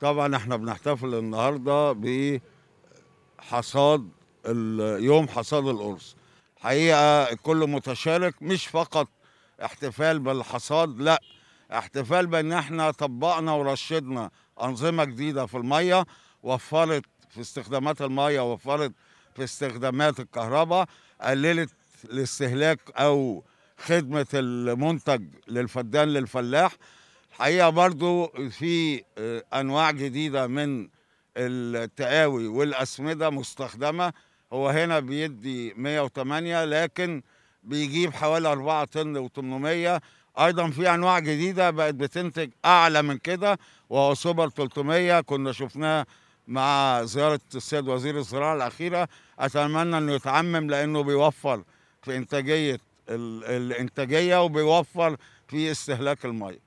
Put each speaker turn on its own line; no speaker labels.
طبعا احنا بنحتفل النهارده بحصاد يوم حصاد القرص حقيقه الكل متشارك مش فقط احتفال بالحصاد لا احتفال بان احنا طبقنا ورشدنا انظمه جديده في الميه وفرت في استخدامات الميه وفرت في استخدامات الكهرباء قللت الاستهلاك او خدمه المنتج للفدان للفلاح حقيقة برضو في آه، أنواع جديدة من التقاوي والأسمدة مستخدمة هو هنا بيدي 108 لكن بيجيب حوالي 4 طن و800 ايضا في انواع جديده بقت بتنتج اعلى من كده وهو سوبر 300 كنا شفناه مع زياره السيد وزير الزراعه الاخيره اتمنى انه يتعمم لانه بيوفر في انتاجيه الانتاجيه وبيوفر في استهلاك الميه